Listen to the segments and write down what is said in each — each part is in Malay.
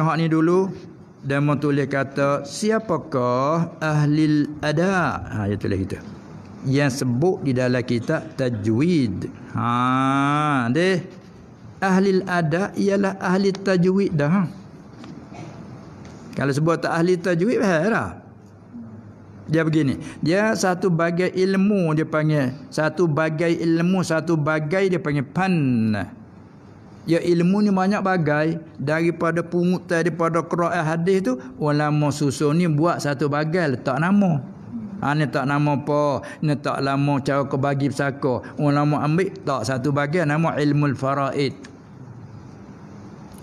Ngahak ni dulu dan mau tulis kata siapakah ahli ada? Ha ya tulis kita. Yang sebut di dalam kitab tajwid. Ha deh. Ahlil ada ialah ahli tajwid dah. Kalau sebut tak ahli tajwid bahaya Dia begini. Dia satu bagai ilmu dia panggil. Satu bagai ilmu, satu bagai dia panggil pan. Ya ilmu ni banyak bagai daripada pungut daripada Quran hadis tu ulama susun ni buat satu bagai letak nama. Ha ni tak nama apa, ni tak lama cara ke bagi pesaka. Ulama ambil tak satu bagai nama ilmu faraid.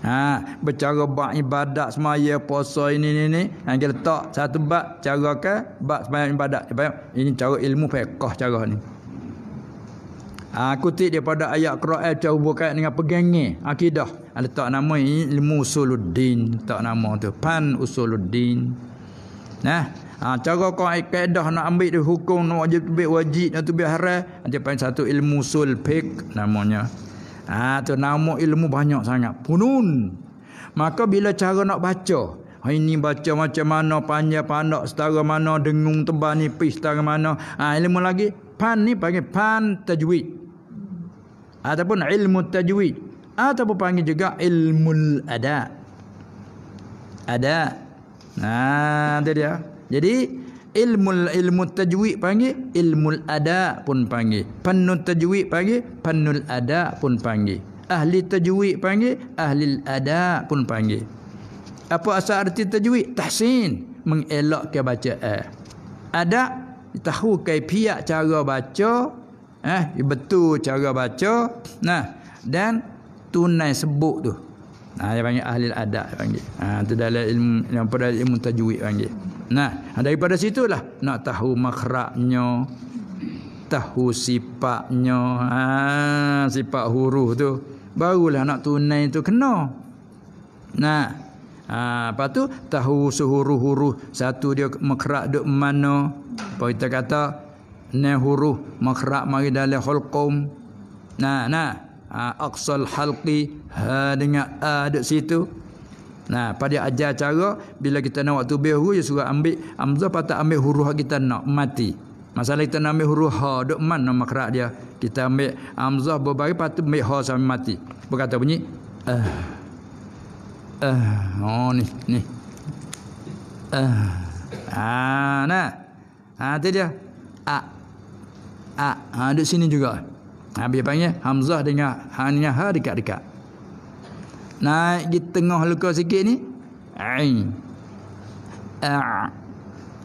Ha, bercara bab ibadat semaya puasa ini ini ni, hang letak satu bab cara ke bab semaya ibadat. Ini cara ilmu fiqh cara ni. Ha, kutip daripada ayat Quran yang hubungkan dengan pegangnya akidah. Ha, letak nama ini ilmu usuluddin. Letak nama tu Pan usuluddin. Nah, ha, cara kau kaedah nak ambil di hukum, nak wajib tu wajib, wajib, nak tu biar haram. Dia panggil satu ilmu usul pek namanya. Ha, tu nama ilmu banyak sangat. Punun. Maka bila cara nak baca. Ha, ini baca macam mana, panjang pandak setara mana, dengung tebal ni, pis setara mana. Ha, ilmu lagi, pan ni panggil pan tajwid ataupun ilmu tajwid ataupun panggil juga ilmu ada ada nah dia ya. jadi ilmu ilmu tajwid panggil ilmu ada pun panggil penun tajwid panggil penul ada pun panggil ahli tajwid panggil ahli ada pun panggil apa asal arti tajwid tahsin mengelakkan bacaan eh. ada tahu kaifiat cara baca Eh, betul cara baca. Nah, dan tunai sebut tu. Nah, dia panggil ahli adab panggil. Ha, tu dalam ilmu yang pada ilmu tajwid panggil. Nah, ah, daripada situlah nak tahu makhraknya, tahu sifatnya, ha, ah, sifat huruf tu barulah nak tunai tu kena. Nah, ha, apa tu tahu sehuruf-huruf satu dia makrak duk mana. Apa kita kata ne huruf makhraj mari dalam khulqum nah nah ha, aqsal halqi ha dengan a ha, dekat situ nah pada ajar cara bila kita nak waktu bih huruf ya suruh ambil hamzah patut ambil huruf kita nak mati masalah kita nak ambil huruf ha dekat mana makhraj dia kita ambil hamzah berbagi patut ambil ha sampai mati berkata bunyi eh eh oh ni ni eh ah nah ah tu dia a ah. A. Ah, ha, di sini juga. Ha, dia panggil Hamzah dengan hanya ha dekat-dekat. Naik di tengah luka sikit ni. Ain. A. Ah,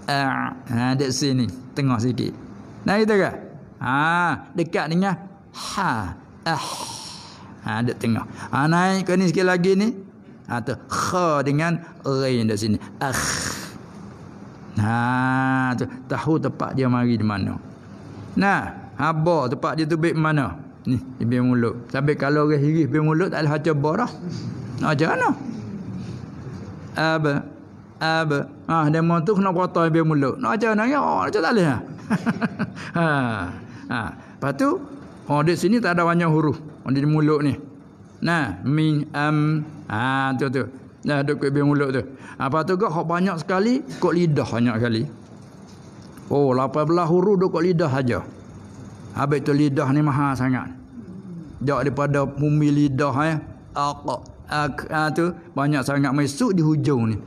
A. Ah, ha, di sini. Tengah sikit. Naik itu ke? Ha, dekat dengan ha. Ah. Ha, di tengah. Ha, naik ke ni sikit lagi ni. Ha, tu. Kha dengan rain di sini. Ah. Ha, tu. Tahu tempat dia mari di mana. Nah, haba tempat dia tu baik mana? Ni, di mulut. Sampai kalau orang iris bib mulut tak leh acah borah. Acah mana? Ab ab ah dia mau tu kena potong bib mulut. Nak acah nak oh, acah tak leh. Ha? ha. Ha. Lepas tu, oh di sini tak ada banyak huruf. Oh di mulut ni. Nah, min am ah tu tu. Nah, duk bib mulut tu. Apa tu gak hok banyak sekali kok lidah banyak sekali. Oh, 18 huruf dekat lidah saja. Habis tu lidah ni mahal sangat. Jauh daripada bumi lidah eh. Ak, ak, ah, ak, tu, banyak sangat masuk di hujung ni.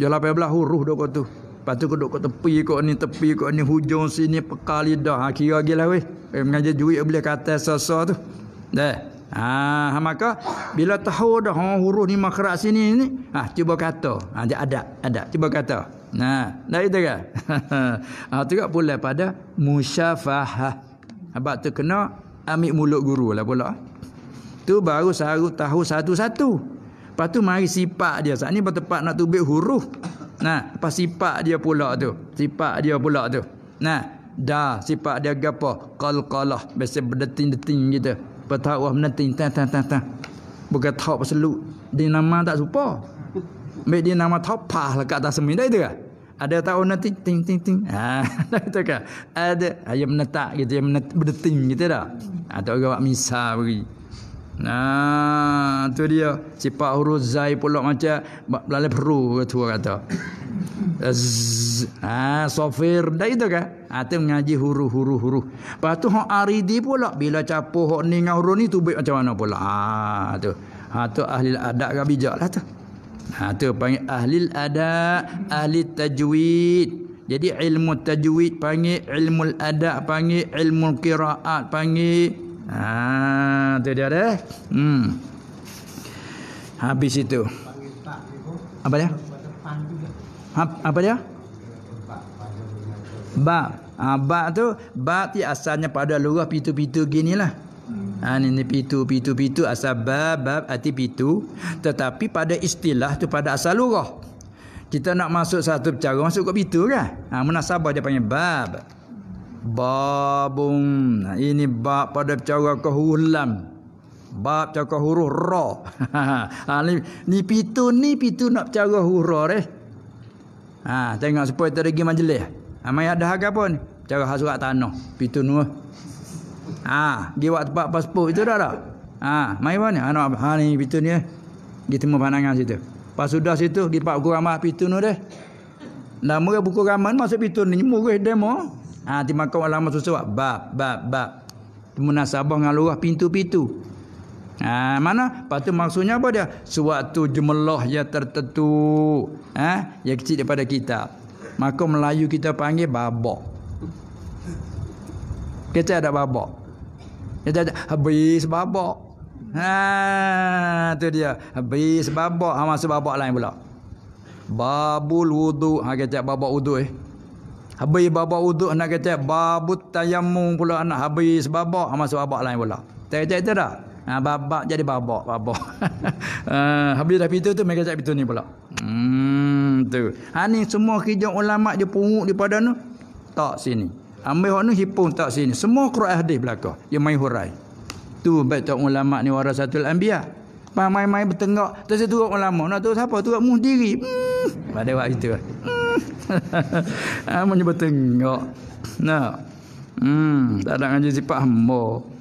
Dia belah huruf dekat tu. Lepas tu duduk kat tepi kat ni, tepi kat ni, hujung sini, pekal lidah. Ha, kira lagi lah weh. Eh, mengajar duit boleh kata sasa tu. Dah. Ah, maka bila tahu dah oh, huruf ni makrak sini ni, Ah, cuba kata. Ha, ada, ada. Cuba kata. Nah, dah itu kan? ha, itu kan pula pada musyafahah. Sebab tu kena ambil mulut guru lah pula. Tu baru saru tahu satu-satu. Lepas tu mari sipak dia. Saat ni bertepat nak tubik huruf. Nah, lepas sipak dia pula tu. Sipak dia pula tu. Nah, dah sipak dia gapa? Qalqalah. Biasa berdeting-deting gitu. Pertahuah menenting. Tan, tan, tan, tan. Bukan tahu pasal lu. Dia nama tak supah. Ambil dia nama topah lah kat atas semua. Tak itu ke? Ada tahun nanti ting ting ting. Ha, tak itu ke? Ada. Ayah ha, menetak gitu. Ayah menetak, berting gitu dah. Ha, tak orang buat beri. Nah, ha, tu dia. cipak huruf zai pulak macam lalai peru tu kata. Z, ha, sofir dah itu ke? Ha, mengaji huruf-huruf-huruf. Lepas tu hok aridi pula bila capuh hok ni dengan huruf ni tu baik macam mana pulak? Ha, tu. Ha, tu ahli adab kan bijak lah tu. Ha tu panggil ahli ada ahli tajwid. Jadi ilmu tajwid panggil ilmu ada panggil ilmu qiraat panggil. Ha tu dia dah. Hmm. Habis itu. Apa dia? Ha, apa dia? Ba. Ha, ba tu ba ti asalnya pada lurah pitu-pitu ginilah. Ha, ah, ini pitu, pitu, pitu. Asal bab, bab, arti pitu. Tetapi pada istilah tu pada asal lurah. Kita nak masuk satu cara masuk ke pitu kan? Ha, munasabah dia panggil bab. Babung. Ha, ini bab pada cara kehulam. Bab cara huruf ra. ha, ni, ni pitu ni pitu nak cara huruf ra eh. Ha, tengok supaya tergi majlis. Ha, mai dah harga pun. Cara hasrat tanah. Pitu nuah. Ha, dia buat tempat pasport itu dah dah. Ha, mai mana? Ha, ha ni pintu ni. Eh. Dia temu pandangan situ. Pas sudah situ, dia pak guru ramah pintu tu dah. Nama buku ramah masuk pitun ni. Murih demo. Ha, terima kau lama susah buat. Bab, bab, bab. Munasabah dengan lurah pintu-pintu. Ha, mana? Lepas maksudnya apa dia? Suatu jemelah yang tertentu. Ha, yang kecil daripada kita. Maka Melayu kita panggil babak. Kita ada babak. Dia dah habis babak. Ha tu dia. Habis babak, ha masuk babak lain pula. Babul wudu, ha kata babak wudu eh. Habis babak wudu nak kata babut tayammum pula anak habis babak, ha masuk babak lain pula. Tak tak tak dah. Ha babak jadi babak, babak. ha habis dah pintu tu mereka cak pintu ni pula. Hmm tu. Ha ni semua kerja ulama je punguk di padan Tak sini. Ambil hak ni hipung tak sini. Semua Quran hadis belakang. Dia main hurai. Tu baik tak ulama ni warasatul anbiya. Pak main-main bertengok. Terus tu ulama. Nak tahu siapa? Tu mu diri. Hmm. Pada waktu itu. Hmm. Amun bertengok. Nah. Hmm, tak ada ngaji sifat hamba.